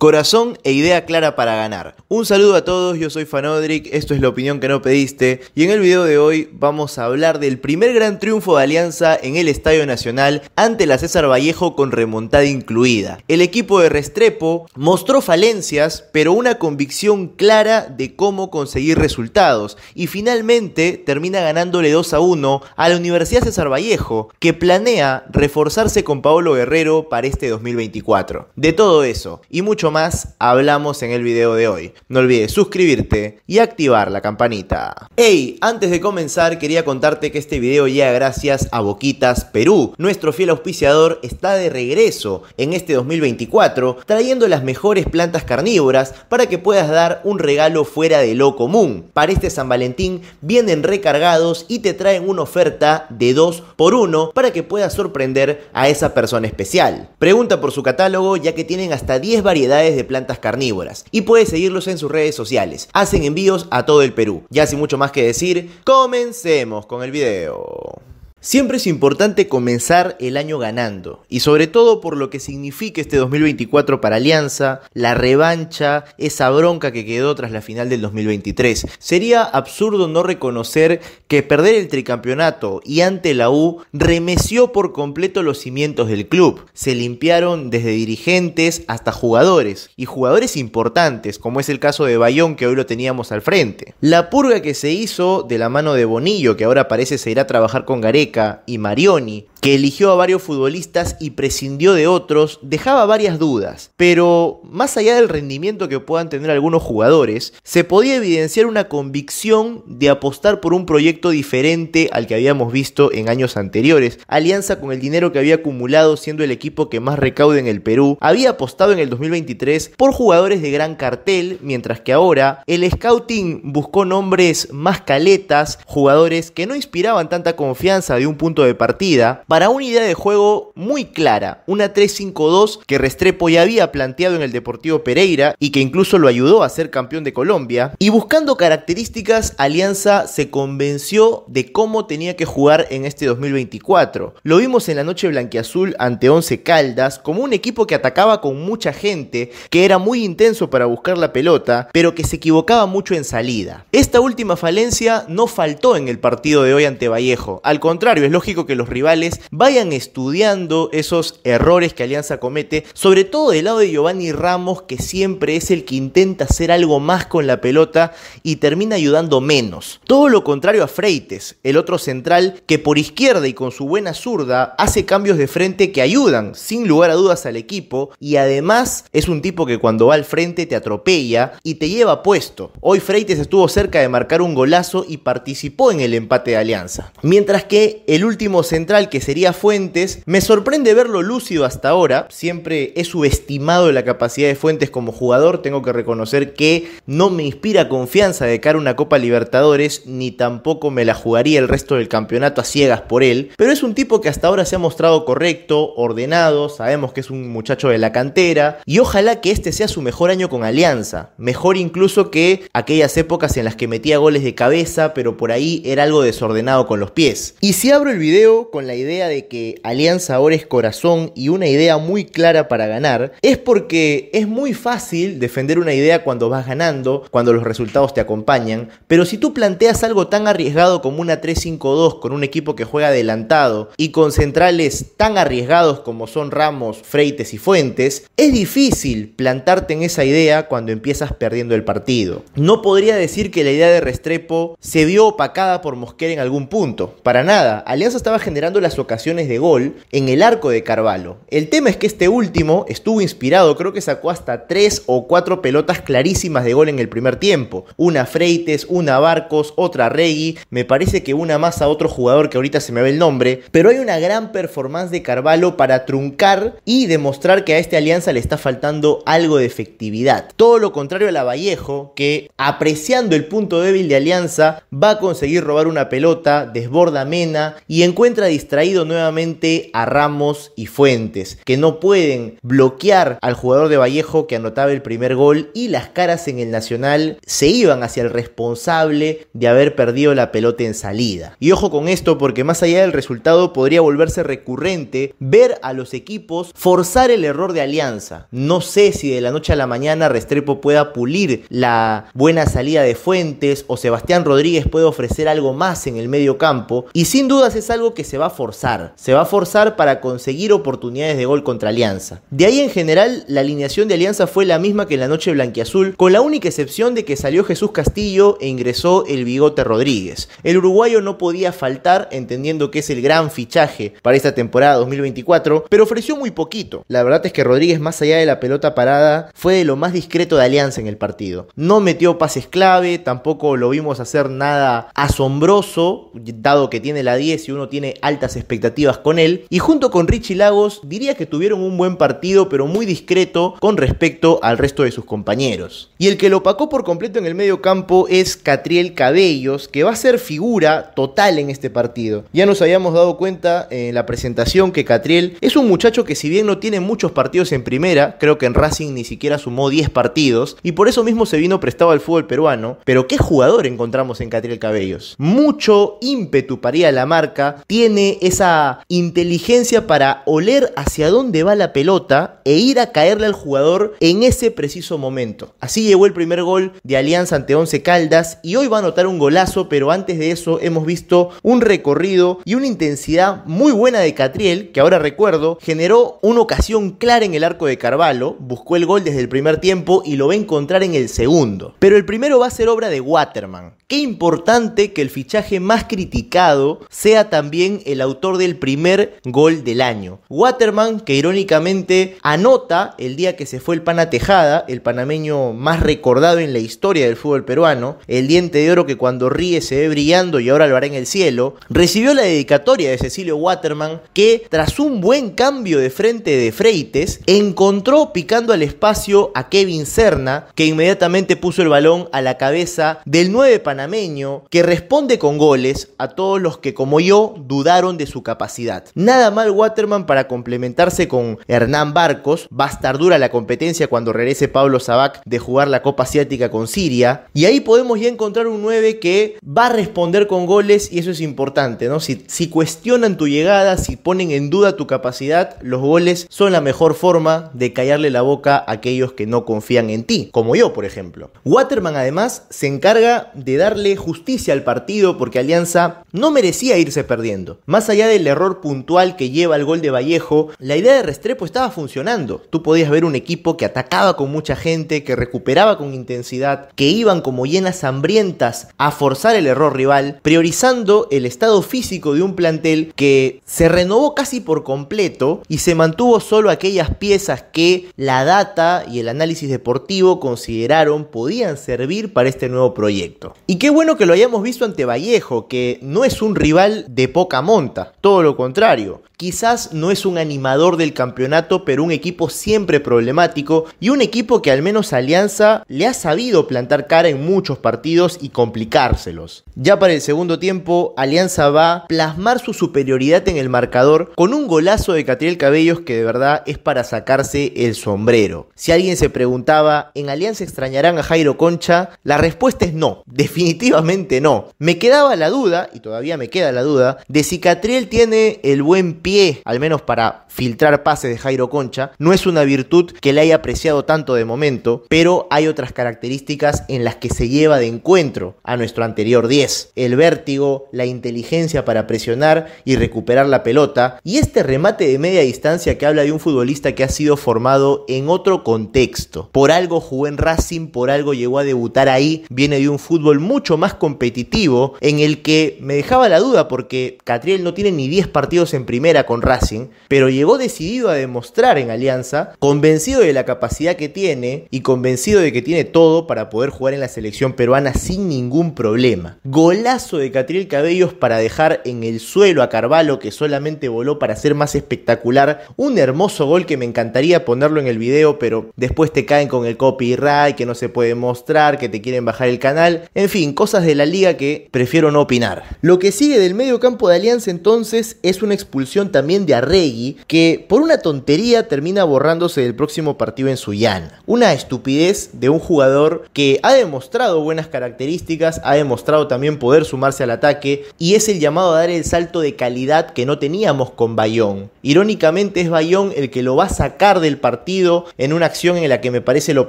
Corazón e idea clara para ganar. Un saludo a todos, yo soy Fanodric, esto es la opinión que no pediste y en el video de hoy vamos a hablar del primer gran triunfo de Alianza en el Estadio Nacional ante la César Vallejo con remontada incluida. El equipo de Restrepo mostró falencias, pero una convicción clara de cómo conseguir resultados y finalmente termina ganándole 2 a 1 a la Universidad César Vallejo, que planea reforzarse con Paolo Guerrero para este 2024. De todo eso y mucho más hablamos en el video de hoy. No olvides suscribirte y activar la campanita. Hey, antes de comenzar quería contarte que este video llega gracias a Boquitas Perú. Nuestro fiel auspiciador está de regreso en este 2024 trayendo las mejores plantas carnívoras para que puedas dar un regalo fuera de lo común. Para este San Valentín vienen recargados y te traen una oferta de 2 por 1 para que puedas sorprender a esa persona especial. Pregunta por su catálogo ya que tienen hasta 10 variedades de plantas carnívoras y puedes seguirlos en sus redes sociales. Hacen envíos a todo el Perú. Ya sin mucho más que decir, comencemos con el video. Siempre es importante comenzar el año ganando, y sobre todo por lo que significa este 2024 para Alianza, la revancha, esa bronca que quedó tras la final del 2023. Sería absurdo no reconocer que perder el tricampeonato y ante la U remeció por completo los cimientos del club. Se limpiaron desde dirigentes hasta jugadores, y jugadores importantes, como es el caso de Bayón que hoy lo teníamos al frente. La purga que se hizo de la mano de Bonillo, que ahora parece se irá a trabajar con Gareca, y Marioni que eligió a varios futbolistas y prescindió de otros, dejaba varias dudas, pero más allá del rendimiento que puedan tener algunos jugadores, se podía evidenciar una convicción de apostar por un proyecto diferente al que habíamos visto en años anteriores. Alianza con el dinero que había acumulado siendo el equipo que más recaude en el Perú, había apostado en el 2023 por jugadores de gran cartel, mientras que ahora el scouting buscó nombres más caletas, jugadores que no inspiraban tanta confianza de un punto de partida, para una idea de juego muy clara, una 3-5-2 que Restrepo ya había planteado en el Deportivo Pereira y que incluso lo ayudó a ser campeón de Colombia. Y buscando características, Alianza se convenció de cómo tenía que jugar en este 2024. Lo vimos en la noche blanquiazul ante Once Caldas como un equipo que atacaba con mucha gente, que era muy intenso para buscar la pelota, pero que se equivocaba mucho en salida. Esta última falencia no faltó en el partido de hoy ante Vallejo. Al contrario, es lógico que los rivales vayan estudiando esos errores que Alianza comete, sobre todo del lado de Giovanni Ramos, que siempre es el que intenta hacer algo más con la pelota y termina ayudando menos. Todo lo contrario a Freites, el otro central que por izquierda y con su buena zurda hace cambios de frente que ayudan sin lugar a dudas al equipo y además es un tipo que cuando va al frente te atropella y te lleva puesto. Hoy Freites estuvo cerca de marcar un golazo y participó en el empate de Alianza. Mientras que el último central que se Sería Fuentes. Me sorprende verlo lúcido hasta ahora. Siempre he subestimado la capacidad de Fuentes como jugador. Tengo que reconocer que no me inspira confianza de cara a una Copa Libertadores, ni tampoco me la jugaría el resto del campeonato a ciegas por él. Pero es un tipo que hasta ahora se ha mostrado correcto, ordenado. Sabemos que es un muchacho de la cantera. Y ojalá que este sea su mejor año con Alianza. Mejor incluso que aquellas épocas en las que metía goles de cabeza, pero por ahí era algo desordenado con los pies. Y si abro el video con la idea de que Alianza ahora es corazón y una idea muy clara para ganar, es porque es muy fácil defender una idea cuando vas ganando, cuando los resultados te acompañan, pero si tú planteas algo tan arriesgado como una 3-5-2 con un equipo que juega adelantado y con centrales tan arriesgados como son Ramos, Freites y Fuentes, es difícil plantarte en esa idea cuando empiezas perdiendo el partido. No podría decir que la idea de Restrepo se vio opacada por Mosquera en algún punto, para nada. Alianza estaba generando la de gol en el arco de Carvalho. El tema es que este último estuvo inspirado, creo que sacó hasta tres o cuatro pelotas clarísimas de gol en el primer tiempo. Una Freites, una Barcos, otra Regui, me parece que una más a otro jugador que ahorita se me ve el nombre, pero hay una gran performance de Carvalho para truncar y demostrar que a esta alianza le está faltando algo de efectividad. Todo lo contrario a la Vallejo, que apreciando el punto débil de alianza, va a conseguir robar una pelota, desborda Mena y encuentra distraído nuevamente a Ramos y Fuentes, que no pueden bloquear al jugador de Vallejo que anotaba el primer gol y las caras en el Nacional se iban hacia el responsable de haber perdido la pelota en salida. Y ojo con esto porque más allá del resultado podría volverse recurrente ver a los equipos forzar el error de alianza. No sé si de la noche a la mañana Restrepo pueda pulir la buena salida de Fuentes o Sebastián Rodríguez puede ofrecer algo más en el medio campo y sin dudas es algo que se va a forzar se va a forzar para conseguir oportunidades de gol contra Alianza. De ahí en general, la alineación de Alianza fue la misma que en la noche blanquiazul, con la única excepción de que salió Jesús Castillo e ingresó el Bigote Rodríguez. El uruguayo no podía faltar, entendiendo que es el gran fichaje para esta temporada 2024, pero ofreció muy poquito. La verdad es que Rodríguez, más allá de la pelota parada, fue de lo más discreto de Alianza en el partido. No metió pases clave, tampoco lo vimos hacer nada asombroso, dado que tiene la 10 y uno tiene altas expectativas expectativas con él. Y junto con Richie Lagos, diría que tuvieron un buen partido, pero muy discreto con respecto al resto de sus compañeros. Y el que lo pacó por completo en el medio campo es Catriel Cabellos, que va a ser figura total en este partido. Ya nos habíamos dado cuenta en la presentación que Catriel es un muchacho que si bien no tiene muchos partidos en primera, creo que en Racing ni siquiera sumó 10 partidos, y por eso mismo se vino prestado al fútbol peruano, pero qué jugador encontramos en Catriel Cabellos. Mucho ímpetu a la marca, tiene esa inteligencia para oler hacia dónde va la pelota e ir a caerle al jugador en ese preciso momento. Así llegó el primer gol de Alianza ante Once Caldas y hoy va a anotar un golazo, pero antes de eso hemos visto un recorrido y una intensidad muy buena de Catriel, que ahora recuerdo, generó una ocasión clara en el arco de Carvalho, buscó el gol desde el primer tiempo y lo va a encontrar en el segundo. Pero el primero va a ser obra de Waterman. Qué importante que el fichaje más criticado sea también el autor del primer gol del año. Waterman, que irónicamente anota el día que se fue el Pana Tejada, el panameño más recordado en la historia del fútbol peruano, el diente de oro que cuando ríe se ve brillando y ahora lo hará en el cielo, recibió la dedicatoria de Cecilio Waterman, que tras un buen cambio de frente de Freites, encontró picando al espacio a Kevin Serna, que inmediatamente puso el balón a la cabeza del 9 panameño, que responde con goles a todos los que como yo dudaron de su capacidad. Nada mal Waterman para complementarse con Hernán Barcos, va a estar dura la competencia cuando regrese Pablo Sabac de jugar la Copa Asiática con Siria, y ahí podemos ya encontrar un 9 que va a responder con goles y eso es importante, ¿no? Si, si cuestionan tu llegada, si ponen en duda tu capacidad, los goles son la mejor forma de callarle la boca a aquellos que no confían en ti, como yo, por ejemplo. Waterman además se encarga de darle justicia al partido porque Alianza no merecía irse perdiendo. Más allá de el error puntual que lleva el gol de Vallejo, la idea de Restrepo estaba funcionando. Tú podías ver un equipo que atacaba con mucha gente, que recuperaba con intensidad, que iban como llenas hambrientas a forzar el error rival, priorizando el estado físico de un plantel que se renovó casi por completo y se mantuvo solo aquellas piezas que la data y el análisis deportivo consideraron podían servir para este nuevo proyecto. Y qué bueno que lo hayamos visto ante Vallejo, que no es un rival de poca monta. Todo lo contrario, quizás no es un animador del campeonato, pero un equipo siempre problemático y un equipo que al menos Alianza le ha sabido plantar cara en muchos partidos y complicárselos. Ya para el segundo tiempo, Alianza va a plasmar su superioridad en el marcador con un golazo de Catriel Cabellos que de verdad es para sacarse el sombrero. Si alguien se preguntaba, ¿en Alianza extrañarán a Jairo Concha? La respuesta es no, definitivamente no. Me quedaba la duda, y todavía me queda la duda, de si Catriel tiene el buen pie, al menos para filtrar pases de Jairo Concha, no es una virtud que le haya apreciado tanto de momento, pero hay otras características en las que se lleva de encuentro a nuestro anterior 10. El vértigo, la inteligencia para presionar y recuperar la pelota, y este remate de media distancia que habla de un futbolista que ha sido formado en otro contexto. Por algo jugó en Racing, por algo llegó a debutar ahí, viene de un fútbol mucho más competitivo en el que me dejaba la duda porque Catriel no tiene ni ni 10 partidos en primera con Racing, pero llegó decidido a demostrar en Alianza, convencido de la capacidad que tiene y convencido de que tiene todo para poder jugar en la selección peruana sin ningún problema. Golazo de Catril Cabellos para dejar en el suelo a Carvalho que solamente voló para ser más espectacular. Un hermoso gol que me encantaría ponerlo en el video, pero después te caen con el copyright, que no se puede mostrar, que te quieren bajar el canal. En fin, cosas de la liga que prefiero no opinar. Lo que sigue del medio campo de Alianza entonces es una expulsión también de Arregui, que por una tontería termina borrándose del próximo partido en Suyan Una estupidez de un jugador que ha demostrado buenas características, ha demostrado también poder sumarse al ataque y es el llamado a dar el salto de calidad que no teníamos con Bayón. Irónicamente es Bayón el que lo va a sacar del partido en una acción en la que me parece lo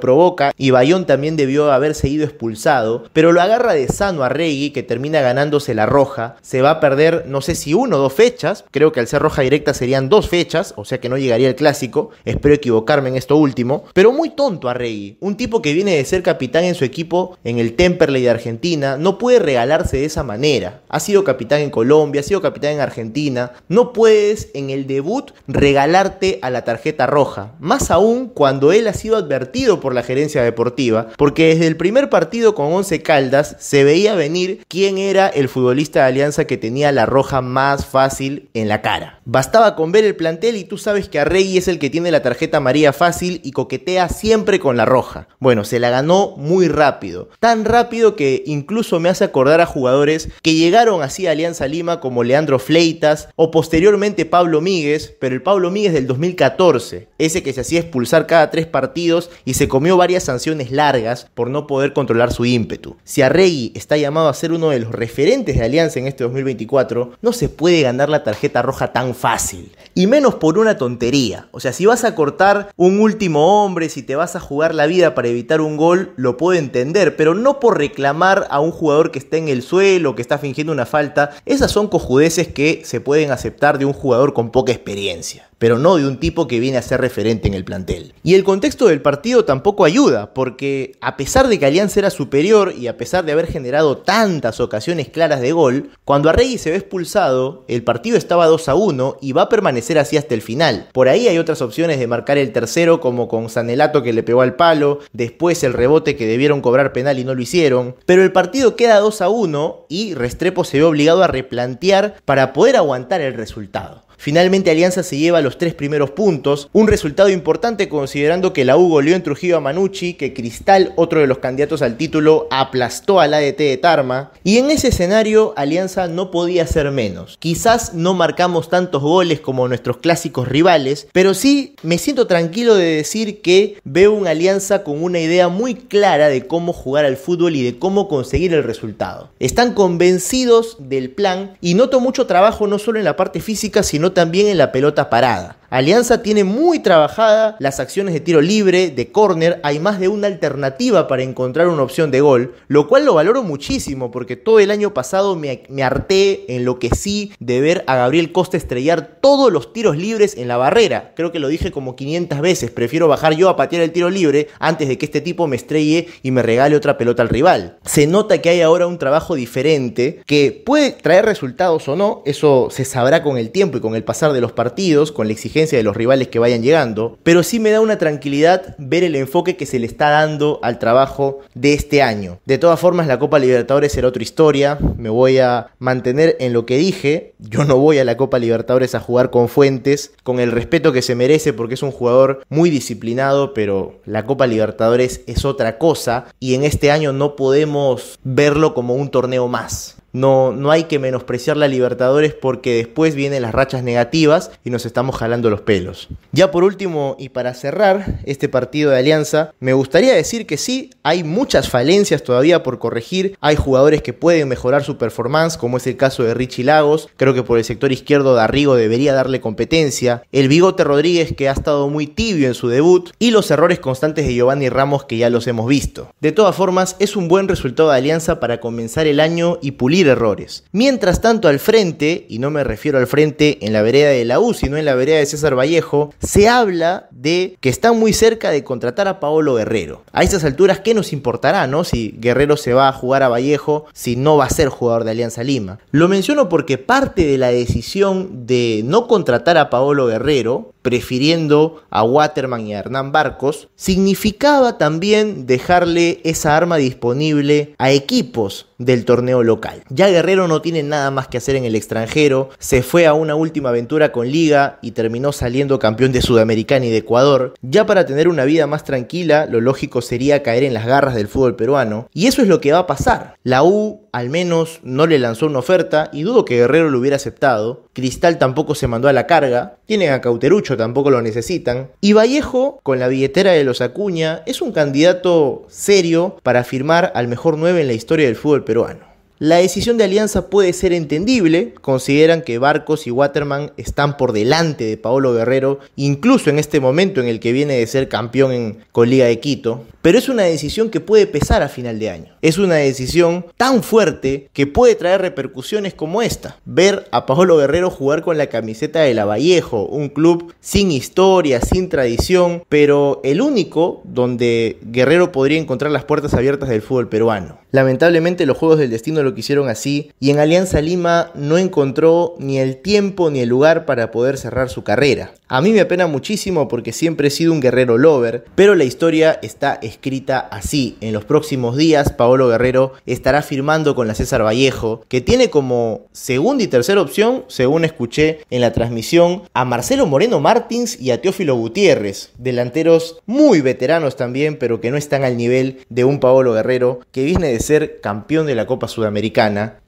provoca y Bayón también debió haberse ido expulsado, pero lo agarra de sano a que termina ganándose la roja, se va a perder no sé si uno o dos fechas, creo que al ser roja directa serían dos fechas, o sea que no llegaría el clásico, espero equivocarme en esto último, pero muy tonto a Rey, un tipo que viene de ser capitán en su equipo en el Temperley de Argentina, no puede regalarse de esa manera. Ha sido capitán en Colombia, ha sido capitán en Argentina, no puedes en el debut regalarte a la tarjeta roja, más aún cuando él ha sido advertido por la gerencia deportiva, porque desde el primer partido con 11 Caldas se veía venir quién era el futbolista de Alianza que tenía la roja más fácil en la cara. Bastaba con ver el plantel y tú sabes que Arregui es el que tiene la tarjeta María fácil y coquetea siempre con la roja. Bueno, se la ganó muy rápido. Tan rápido que incluso me hace acordar a jugadores que llegaron así a Alianza Lima como Leandro Fleitas o posteriormente Pablo Míguez, pero el Pablo Míguez del 2014, ese que se hacía expulsar cada tres partidos y se comió varias sanciones largas por no poder controlar su ímpetu. Si Arregui está llamado a ser uno de los referentes de Alianza en este 2024, no se puede ganar dar la tarjeta roja tan fácil. Y menos por una tontería. O sea, si vas a cortar un último hombre, si te vas a jugar la vida para evitar un gol, lo puedo entender, pero no por reclamar a un jugador que está en el suelo, que está fingiendo una falta. Esas son cojudeces que se pueden aceptar de un jugador con poca experiencia pero no de un tipo que viene a ser referente en el plantel. Y el contexto del partido tampoco ayuda, porque a pesar de que Alianza era superior y a pesar de haber generado tantas ocasiones claras de gol, cuando Arregui se ve expulsado, el partido estaba 2 a 1 y va a permanecer así hasta el final. Por ahí hay otras opciones de marcar el tercero, como con Sanelato que le pegó al palo, después el rebote que debieron cobrar penal y no lo hicieron, pero el partido queda 2 a 1 y Restrepo se ve obligado a replantear para poder aguantar el resultado. Finalmente Alianza se lleva los tres primeros puntos, un resultado importante considerando que la U goleó en Trujillo a Manucci, que Cristal, otro de los candidatos al título, aplastó al ADT de Tarma. Y en ese escenario Alianza no podía ser menos. Quizás no marcamos tantos goles como nuestros clásicos rivales, pero sí me siento tranquilo de decir que veo una Alianza con una idea muy clara de cómo jugar al fútbol y de cómo conseguir el resultado. Están convencidos del plan y noto mucho trabajo no solo en la parte física, sino también en la pelota parada. Alianza tiene muy trabajada las acciones de tiro libre, de córner, hay más de una alternativa para encontrar una opción de gol, lo cual lo valoro muchísimo porque todo el año pasado me, me harté en lo que sí de ver a Gabriel Costa estrellar todos los tiros libres en la barrera. Creo que lo dije como 500 veces, prefiero bajar yo a patear el tiro libre antes de que este tipo me estrelle y me regale otra pelota al rival. Se nota que hay ahora un trabajo diferente que puede traer resultados o no, eso se sabrá con el tiempo y con el pasar de los partidos, con la exigencia de los rivales que vayan llegando, pero sí me da una tranquilidad ver el enfoque que se le está dando al trabajo de este año. De todas formas, la Copa Libertadores será otra historia, me voy a mantener en lo que dije, yo no voy a la Copa Libertadores a jugar con Fuentes, con el respeto que se merece porque es un jugador muy disciplinado, pero la Copa Libertadores es otra cosa y en este año no podemos verlo como un torneo más. No, no hay que menospreciar la Libertadores porque después vienen las rachas negativas y nos estamos jalando los pelos. Ya por último y para cerrar este partido de Alianza, me gustaría decir que sí, hay muchas falencias todavía por corregir, hay jugadores que pueden mejorar su performance, como es el caso de Richie Lagos, creo que por el sector izquierdo Darrigo debería darle competencia, el Bigote Rodríguez que ha estado muy tibio en su debut y los errores constantes de Giovanni Ramos que ya los hemos visto. De todas formas, es un buen resultado de Alianza para comenzar el año y pulir errores. Mientras tanto al frente, y no me refiero al frente en la vereda de la U, sino en la vereda de César Vallejo, se habla de que está muy cerca de contratar a Paolo Guerrero. A estas alturas, ¿qué nos importará, no? Si Guerrero se va a jugar a Vallejo, si no va a ser jugador de Alianza Lima. Lo menciono porque parte de la decisión de no contratar a Paolo Guerrero prefiriendo a Waterman y a Hernán Barcos, significaba también dejarle esa arma disponible a equipos del torneo local. Ya Guerrero no tiene nada más que hacer en el extranjero, se fue a una última aventura con Liga y terminó saliendo campeón de Sudamericana y de Ecuador. Ya para tener una vida más tranquila, lo lógico sería caer en las garras del fútbol peruano, y eso es lo que va a pasar. La U al menos no le lanzó una oferta y dudo que Guerrero lo hubiera aceptado. Cristal tampoco se mandó a la carga. Tienen a Cauterucho tampoco lo necesitan. Y Vallejo, con la billetera de los Acuña, es un candidato serio para firmar al mejor 9 en la historia del fútbol peruano. La decisión de Alianza puede ser entendible, consideran que Barcos y Waterman están por delante de Paolo Guerrero, incluso en este momento en el que viene de ser campeón en Liga de Quito, pero es una decisión que puede pesar a final de año. Es una decisión tan fuerte que puede traer repercusiones como esta. Ver a Paolo Guerrero jugar con la camiseta de Lavallejo, un club sin historia, sin tradición, pero el único donde Guerrero podría encontrar las puertas abiertas del fútbol peruano. Lamentablemente los juegos del destino lo quisieron así y en Alianza Lima no encontró ni el tiempo ni el lugar para poder cerrar su carrera. A mí me apena muchísimo porque siempre he sido un guerrero lover, pero la historia está escrita así. En los próximos días Paolo Guerrero estará firmando con la César Vallejo, que tiene como segunda y tercera opción, según escuché en la transmisión, a Marcelo Moreno Martins y a Teófilo Gutiérrez, delanteros muy veteranos también, pero que no están al nivel de un Paolo Guerrero que viene de ser campeón de la Copa Sudamericana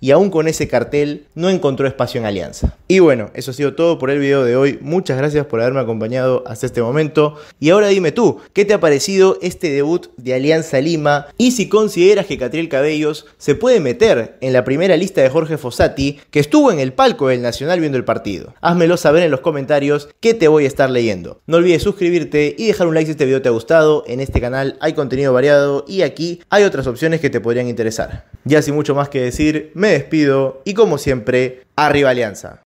y aún con ese cartel no encontró espacio en Alianza. Y bueno, eso ha sido todo por el video de hoy. Muchas gracias por haberme acompañado hasta este momento. Y ahora dime tú, ¿qué te ha parecido este debut de Alianza Lima? Y si consideras que Catriel Cabellos se puede meter en la primera lista de Jorge Fossati, que estuvo en el palco del Nacional viendo el partido. Házmelo saber en los comentarios que te voy a estar leyendo. No olvides suscribirte y dejar un like si este video te ha gustado. En este canal hay contenido variado y aquí hay otras opciones que te podrían interesar. Ya sin mucho más que que decir, me despido y como siempre, arriba Alianza.